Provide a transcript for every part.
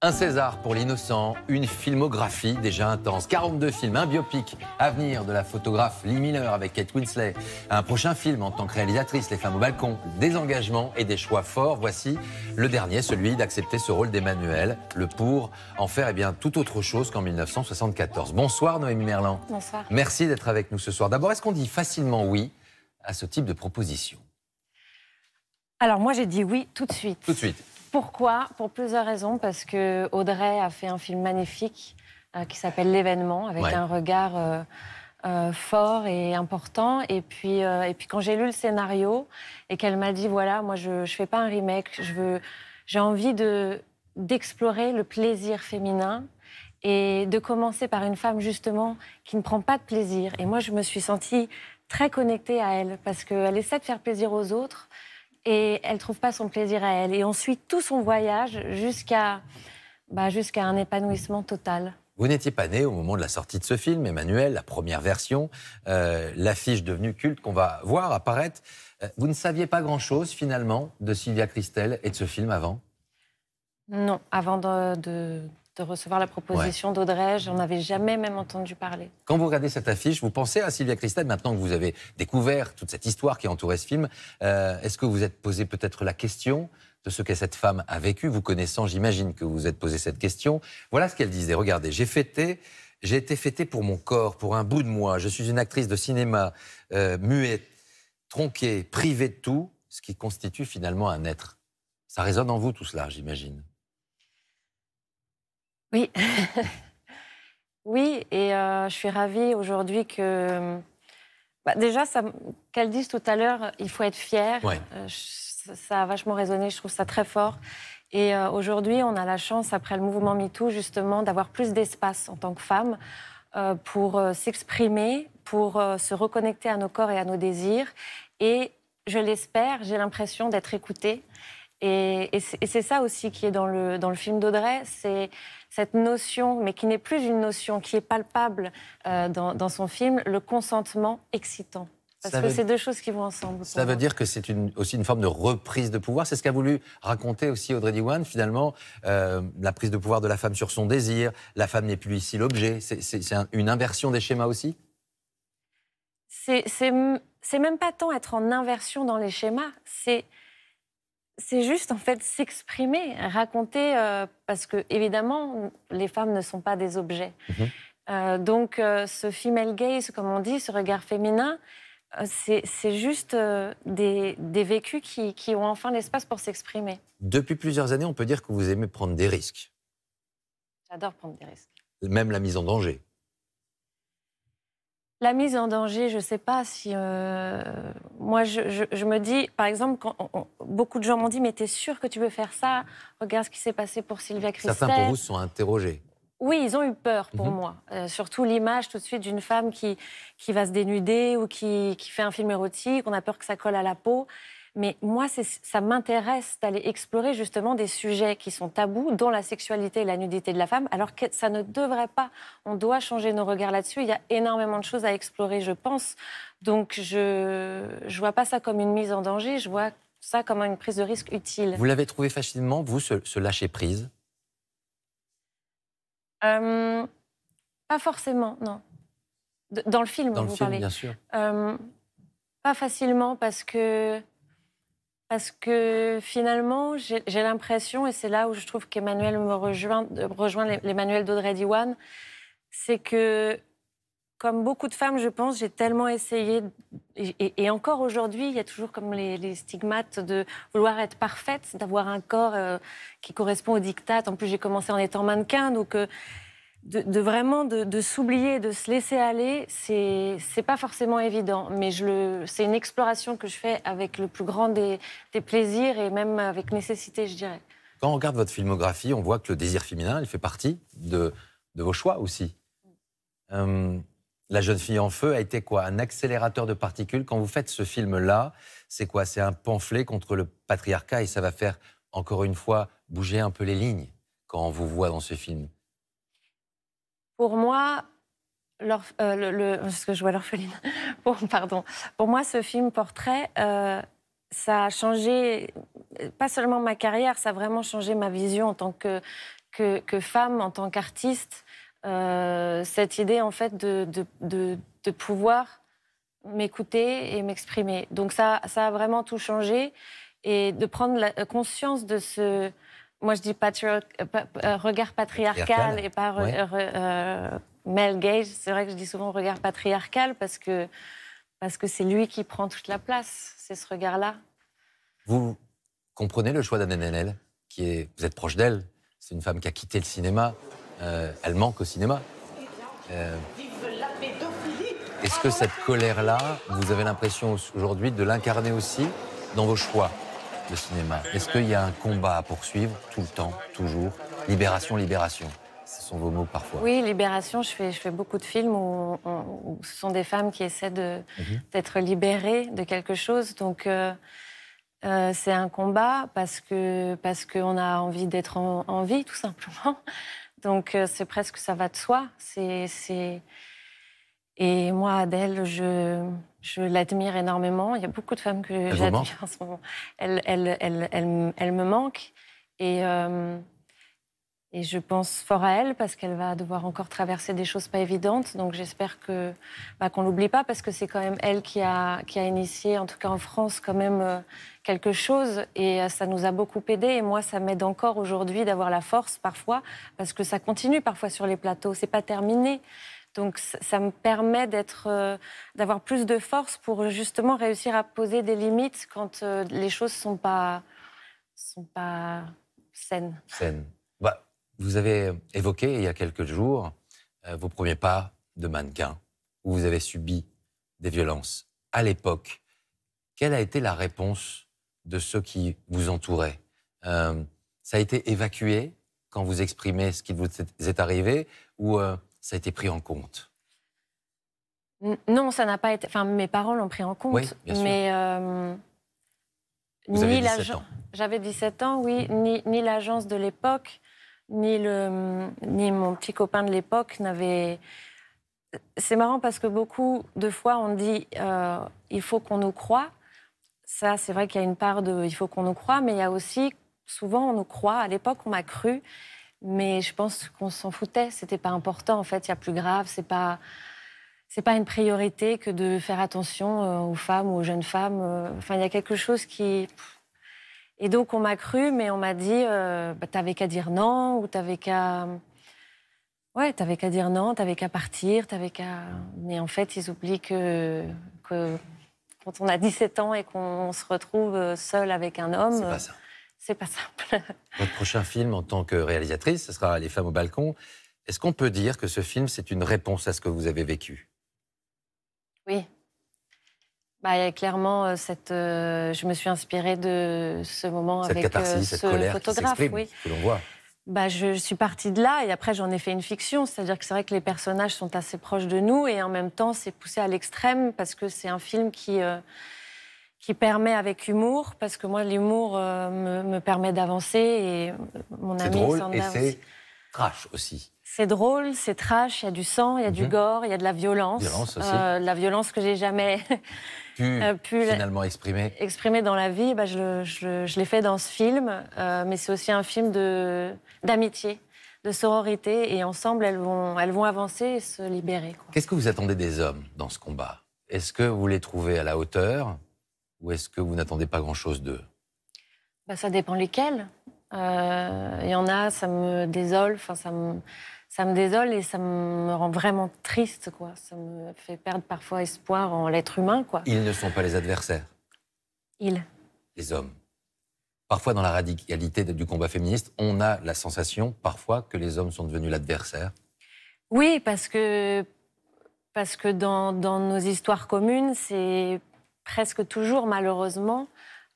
Un César pour l'innocent, une filmographie déjà intense, 42 films, un biopic, Avenir de la photographe Lee Miller avec Kate Winslet, un prochain film en tant que réalisatrice, Les femmes au balcon, des engagements et des choix forts. Voici le dernier, celui d'accepter ce rôle d'Emmanuel, le pour en faire eh bien tout autre chose qu'en 1974. Bonsoir Noémie Merlan. Bonsoir. Merci d'être avec nous ce soir. D'abord, est-ce qu'on dit facilement oui à ce type de proposition Alors moi j'ai dit oui tout de suite. Tout de suite. Pourquoi Pour plusieurs raisons. Parce que Audrey a fait un film magnifique euh, qui s'appelle L'événement, avec un regard euh, euh, fort et important. Et puis, quand j'ai lu le scénario et qu'elle m'a dit voilà, moi je ne fais pas un remake, j'ai envie d'explorer le plaisir féminin et de commencer par une femme justement qui ne prend pas de plaisir. Et moi, je me suis sentie très connectée à elle parce qu'elle essaie de faire plaisir aux autres et elle trouve pas son plaisir à elle. Et on suit tout son voyage jusqu'à bah, jusqu'à un épanouissement total. Vous n'étiez pas né au moment de la sortie de ce film, Emmanuel, la première version, euh, l'affiche devenue culte qu'on va voir apparaître. Euh, vous ne saviez pas grand-chose finalement de Sylvia Christel et de ce film avant Non, avant de, de recevoir la proposition d'Audrey. J'en avais jamais même entendu parler. Quand vous regardez cette affiche, vous pensez à Sylvia Christel, maintenant que vous avez découvert toute cette histoire qui entourait ce film. Euh, est-ce que vous êtes posé peut-être la question de ce que cette femme a vécu Vous connaissant, j'imagine que vous vous êtes posé cette question. Voilà ce qu'elle disait. Regardez, j'ai fêté. J'ai été fêtée pour mon corps, pour un bout de moi. Je suis une actrice de cinéma euh, muette, tronquée, privée de tout, ce qui constitue finalement un être. Ça résonne en vous tout cela, j'imagine. Oui. oui, et euh, je suis ravie aujourd'hui que. Bah, déjà, qu'elle dise tout à l'heure, il faut être fier. Euh, ça a vachement résonné, je trouve ça très fort. Et euh, aujourd'hui, on a la chance, après le mouvement MeToo, justement, d'avoir plus d'espace en tant que femme pour s'exprimer, pour se reconnecter à nos corps et à nos désirs. Et je l'espère, j'ai l'impression d'être écoutée et, c'est ça aussi qui est dans le, dans le film d'Audrey, c'est cette notion, mais qui n'est plus une notion, qui est palpable euh, dans, son film, le consentement excitant. Parce que c'est deux choses qui vont ensemble. Ça veut dire que c'est une, aussi une forme de reprise de pouvoir. C'est ce qu'a voulu raconter aussi Audrey Diwan, finalement, euh, la prise de pouvoir de la femme sur son désir. La femme n'est plus ici l'objet. C'est une inversion des schémas aussi C'est même pas tant être en inversion dans les schémas. C'est c'est juste en fait s'exprimer, raconter, euh, parce que évidemment, les femmes ne sont pas des objets. Mhm. Euh, donc euh, ce female gaze, comme on dit, ce regard féminin, c'est juste des, vécus qui, qui ont enfin l'espace pour s'exprimer. Depuis plusieurs années, on peut dire que vous aimez prendre des risques. J'adore prendre des risques. Même la mise en danger. La mise en danger, je ne sais pas si. Euh, moi, je, me dis, par exemple, quand beaucoup de gens m'ont dit Mais tu es sûr que tu veux faire ça Regarde ce qui s'est passé pour Sylvia Christel. Certains, pour vous, sont interrogés. Oui, ils ont eu peur pour mhm. moi. Euh, surtout l'image tout de suite d'une femme qui, qui va se dénuder ou qui, qui fait un film érotique. On a peur que ça colle à la peau. Mais moi, ça m'intéresse d'aller explorer justement des sujets qui sont tabous, dont la sexualité et la nudité de la femme, alors que ça ne devrait pas. On doit changer nos regards là-dessus. Il y a énormément de choses à explorer, je pense. Donc, je ne vois pas ça comme une mise en danger, je vois ça comme une prise de risque utile. Vous l'avez trouvé facilement, vous, ce, lâcher-prise euh, Pas forcément, non. Dans le film, Dans vous le film, parlez. bien sûr. Euh, pas facilement parce que parce que finalement, j'ai l'impression, et c'est là où je trouve qu'Emmanuel me rejoint, rejoint l'Emmanuel d'Audrey Diwan, c'est que, comme beaucoup de femmes, je pense, j'ai tellement essayé, et, encore aujourd'hui, il y a toujours comme les, stigmates de vouloir être parfaite, d'avoir un corps euh, qui correspond au diktat. En plus, j'ai commencé en étant mannequin, donc... Euh, de, vraiment de, s'oublier, de se laisser aller, c'est c'est pas forcément évident. Mais je le, c'est une exploration que je fais avec le plus grand des, plaisirs et même avec nécessité, je dirais. Quand on regarde votre filmographie, on voit que le désir féminin, il fait partie de, vos choix aussi. Euh, la jeune fille en feu a été quoi Un accélérateur de particules. Quand vous faites ce film-là, c'est quoi C'est un pamphlet contre le patriarcat et ça va faire encore une fois bouger un peu les lignes quand on vous voit dans ce film. Pour moi, euh, le, que je vois l'orpheline. Bon, pardon. Pour moi, ce film portrait, euh, ça a changé pas seulement ma carrière, ça a vraiment changé ma vision en tant que, que, femme, en tant qu'artiste. Euh, cette idée, en fait, de, de, de, de pouvoir m'écouter et m'exprimer. Donc ça, ça a vraiment tout changé. Et de prendre la conscience de ce, moi, je dis euh, euh, regard patriarcal, et pas Mel euh, euh, male C'est vrai que je dis souvent regard patriarcal parce que parce que c'est lui qui prend toute la place. C'est ce regard-là. Vous comprenez le choix d'Anne NNL, qui est vous êtes proche d'elle. C'est une femme qui a quitté le cinéma. elle manque au cinéma. Est-ce que cette colère-là, vous avez l'impression aujourd'hui de l'incarner aussi dans vos choix le cinéma Est-ce qu'il y a un combat à poursuivre tout le temps, toujours Libération, libération. Ce sont vos mots parfois. Oui, libération. Je fais, je fais beaucoup de films où, ce sont des femmes qui essaient mhm. d'être libérées de quelque chose. Donc. Euh, euh, c'est un combat parce que parce qu'on a envie d'être en, vie tout simplement. Donc euh, c'est presque ça va de soi. C'est et moi Adèle je je l'admire énormément. Il y a beaucoup de femmes que j'admire en ce moment. Elle, me manque. Et, euh, et, je pense fort à elle parce qu'elle va devoir encore traverser des choses pas évidentes. Donc j'espère qu'on bah, qu'on l'oublie pas parce que c'est quand même elle qui a, qui a initié, en tout cas en France, quand même euh, quelque chose. Et euh, ça nous a beaucoup aidé. Et moi, ça m'aide encore aujourd'hui d'avoir la force parfois parce que ça continue parfois sur les plateaux. C'est pas terminé. Donc ça me permet euh, d'avoir plus de force pour justement réussir à poser des limites quand euh, les choses sont pas sont pas saines. Saines. Bah, vous avez évoqué il y a quelques jours euh, vos premiers pas de mannequin où vous avez subi des violences. À l'époque, quelle a été la réponse de ceux qui vous entouraient Ça a été évacué quand vous exprimez ce qui vous est arrivé ou ça a été pris en compte Non, ça n'a pas été. Enfin, mes parents l'ont pris en compte. Oui, Mais. Euh, ni J'avais 17 ans, oui. Ni, ni l'agence de l'époque, ni, ni mon petit copain de l'époque n'avait. C'est marrant parce que beaucoup de fois on dit euh, il faut qu'on nous croie. Ça, c'est vrai qu'il y a une part de il faut qu'on nous croie, mais il y a aussi souvent on nous croit. À l'époque, on m'a cru. Mais je pense qu'on s'en foutait. C'était pas important, en fait. Il y a plus grave. C'est pas. C'est pas une priorité que de faire attention euh, aux femmes ou aux jeunes femmes. Euh, enfin, il y a quelque chose qui. Et donc, on m'a cru, mais on m'a dit euh, bah, t'avais qu'à dire non, ou t'avais qu'à. Ouais, t'avais qu'à dire non, t'avais qu'à partir, t'avais qu'à. Mais en fait, ils oublient que, que quand on a 17 ans et qu'on se retrouve euh, seul avec un homme. C'est pas ça c'est pas simple. Votre prochain film en tant que réalisatrice, ce sera Les femmes au balcon. Est-ce qu'on peut dire que ce film, c'est une réponse à ce que vous avez vécu Oui. Bah, clairement, euh, cette, euh, je me suis inspirée de ce moment avec euh, cette ce photographe, oui. que l'on voit. Bah, je, suis partie de là et après j'en ai fait une fiction, c'est-à-dire que c'est vrai que les personnages sont assez proches de nous et en même temps c'est poussé à l'extrême parce que c'est un film qui euh, qui permet avec humour, parce que moi, l'humour euh, me, permet d'avancer et mon ami drôle et c'est trash aussi. C'est drôle, c'est trash, il y a du sang, il y a du mhm. gore, il y a de la violence. Euh, la violence que j'ai jamais pu, euh, finalement exprimer. Exprimer dans la vie, bah, je, l'ai fait dans ce film, mais c'est aussi un film d'amitié, de, sororité, et ensemble, elles vont, elles vont avancer et se libérer. Qu'est-ce que vous attendez des hommes dans ce combat Est-ce que vous les trouvez à la hauteur ou est-ce que vous n'attendez pas grand-chose d'eux bah, Ça dépend lesquels. Il euh, y en a, ça me désole, enfin, ça me, ça me désole et ça me rend vraiment triste, quoi. Ça me fait perdre parfois espoir en l'être humain, quoi. Ils ne sont pas les adversaires. Ils. Les hommes. Parfois, dans la radicalité du combat féministe, on a la sensation, parfois, que les hommes sont devenus l'adversaire. Oui, parce que, parce que dans, dans nos histoires communes, c'est presque toujours malheureusement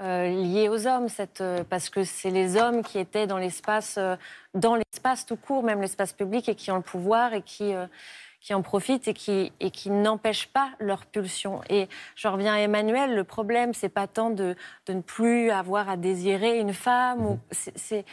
euh, liée aux hommes, euh, parce que c'est les hommes qui étaient dans l'espace, euh, dans l'espace tout court, même l'espace public, et qui ont le pouvoir et qui, euh, qui en profitent et qui, et qui n'empêchent pas leur pulsion. Et je reviens à Emmanuel, le problème, c'est pas tant de, ne plus avoir à désirer une femme, ou, mhm. c'est,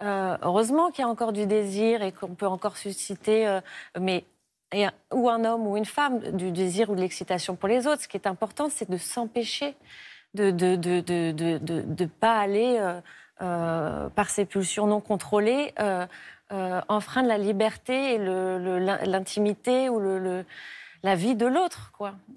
heureusement qu'il y a encore du désir et qu'on peut encore susciter, mais ou un homme ou une femme, du désir ou de l'excitation pour les autres. Ce qui est important, c'est de s'empêcher de ne de, de, pas aller euh, euh, par ces pulsions non contrôlées, euh, euh enfreindre la liberté et l'intimité ou la vie de l'autre.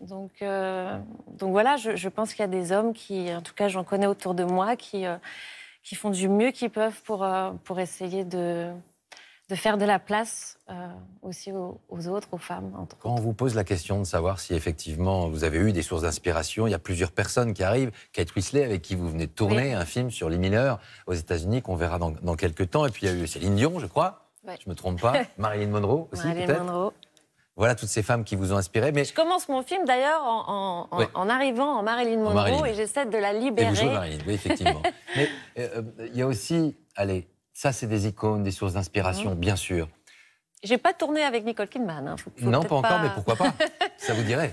Donc, donc voilà, je, pense qu'il y a des hommes qui, en tout cas j'en connais autour de moi, qui, qui font du mieux qu'ils peuvent pour, pour essayer de de faire de la place euh, aussi aux, autres, aux femmes. Quand on vous pose la question de savoir si effectivement vous avez eu des sources d'inspiration, il y a plusieurs personnes qui arrivent. Kate Winslet, avec qui vous venez de tourner un film sur les mineurs aux États-Unis, qu'on verra dans, quelques temps. Et puis il y a eu Céline Dion, je crois. Je ne me trompe pas. Marilyn Monroe aussi. Marilyn Monroe. Voilà toutes ces femmes qui vous ont inspiré. Mais... Je commence mon film d'ailleurs en, arrivant en Marilyn Monroe et j'essaie de la libérer. Et vous jouez Marilyn, oui, effectivement. mais euh, il y a aussi, allez, ça, c'est des icônes, des sources d'inspiration, mmh. bien sûr. J'ai pas tourné avec Nicole Kidman. Hein, non, pas encore, mais pourquoi pas Ça vous dirait.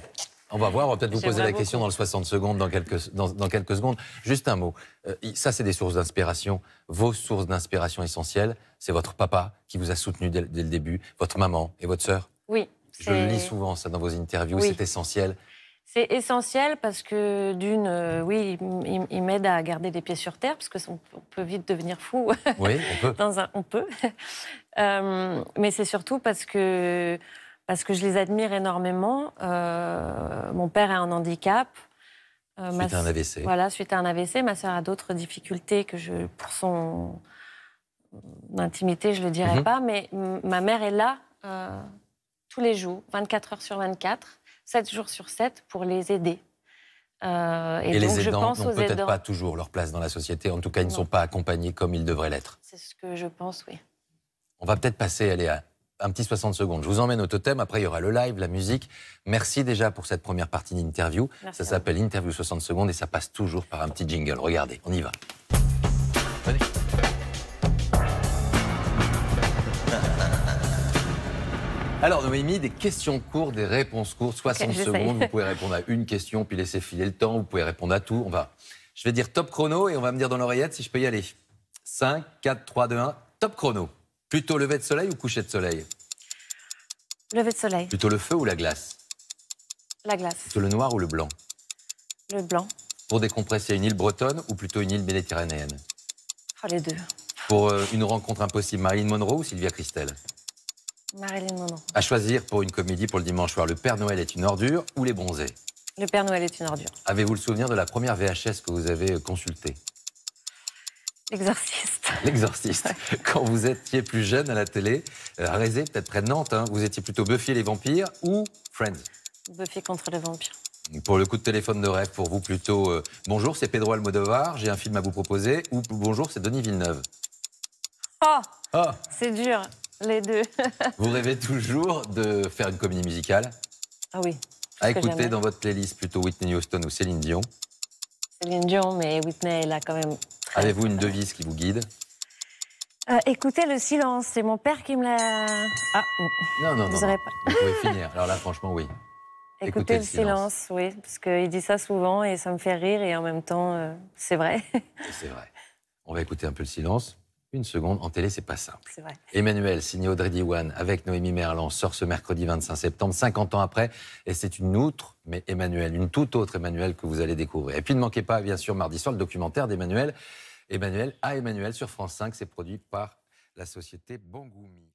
On va voir, on va peut-être vous poser la question dans le 60 secondes, dans quelques, dans, quelques secondes. Juste un mot. Euh, ça, c'est des sources d'inspiration. Vos sources d'inspiration essentielles, c'est votre papa qui vous a soutenu dès, le début, votre maman et votre sœur. Oui. Je lis souvent ça dans vos interviews, c'est essentiel. C'est essentiel parce que d'une, euh, oui, il, m'aident m'aide à garder les pieds sur terre parce que on, peut vite devenir fou. Oui, on peut. Dans un, on peut. Euh, mais c'est surtout parce que parce que je les admire énormément. Euh, mon père a un handicap. suite à un AVC. Voilà, suite à un AVC, ma sœur a d'autres difficultés que je pour son intimité, je le dirais mhm. pas. Mais ma mère est là tous les jours, 24 heures sur 24. 7 jours sur 7 pour les aider. Euh, et, les aidants n'ont peut-être pas toujours leur place dans la société. En tout cas, ils ne sont pas accompagnés comme ils devraient l'être. C'est ce que je pense, oui. On va peut-être passer, allez, à un petit 60 secondes. Je vous emmène au totem. Après, il y aura le live, la musique. Merci déjà pour cette première partie d'interview. Ça s'appelle Interview 60 secondes et ça passe toujours par un petit jingle. Regardez, on y va. Venez. Alors Noémie, des questions courtes, des réponses courtes, 60 secondes, vous pouvez répondre à une question, puis laisser filer le temps, vous pouvez répondre à tout. On va, je vais dire top chrono et on va me dire dans l'oreillette si je peux y aller. 5, 4, 3, 2, 1, top chrono. Plutôt lever de soleil ou coucher de soleil Lever de soleil. Plutôt le feu ou la glace La glace. Plutôt le noir ou le blanc Le blanc. Pour décompresser une île bretonne ou plutôt une île méditerranéenne oh, Les deux. Pour euh, une rencontre impossible, Marilyn Monroe ou Sylvia Christelle. Marilyn À choisir pour une comédie pour le dimanche soir, Le Père Noël est une ordure ou Les Bronzés Le Père Noël est une ordure. Avez-vous le souvenir de la première VHS que vous avez euh, consultée L'exorciste. L'exorciste. Quand vous étiez plus jeune à la télé, à euh, peut-être près de Nantes, hein, vous étiez plutôt Buffy et les vampires ou Friends Buffy contre les vampires. Pour le coup de téléphone de rêve, pour vous plutôt euh, Bonjour, c'est Pedro Almodovar, j'ai un film à vous proposer ou Bonjour, c'est Denis Villeneuve. Oh, oh. C'est dur. Les deux. vous rêvez toujours de faire une comédie musicale Ah oui. À écouter dans votre playlist plutôt Whitney Houston ou Céline Dion Céline Dion, mais Whitney, elle a quand même. Avez-vous une devise qui vous guide euh, écoutez le silence, c'est mon père qui me l'a. Ah non, non, non. Vous, pouvez finir. Alors là, franchement, oui. Écoutez, le, silence. oui, parce qu'il dit ça souvent et ça me fait rire et en même temps, euh, c'est vrai. C'est vrai. On va écouter un peu le silence une seconde. En télé, c'est pas simple. Vrai. Emmanuel, signé Audrey Diwan, avec Noémie Merlan, sort ce mercredi 25 septembre, 50 ans après. Et c'est une outre, mais Emmanuel, une toute autre Emmanuel que vous allez découvrir. Et puis ne manquez pas, bien sûr, mardi soir, le documentaire d'Emmanuel. Emmanuel à Emmanuel sur France 5, c'est produit par la société Bangoumi.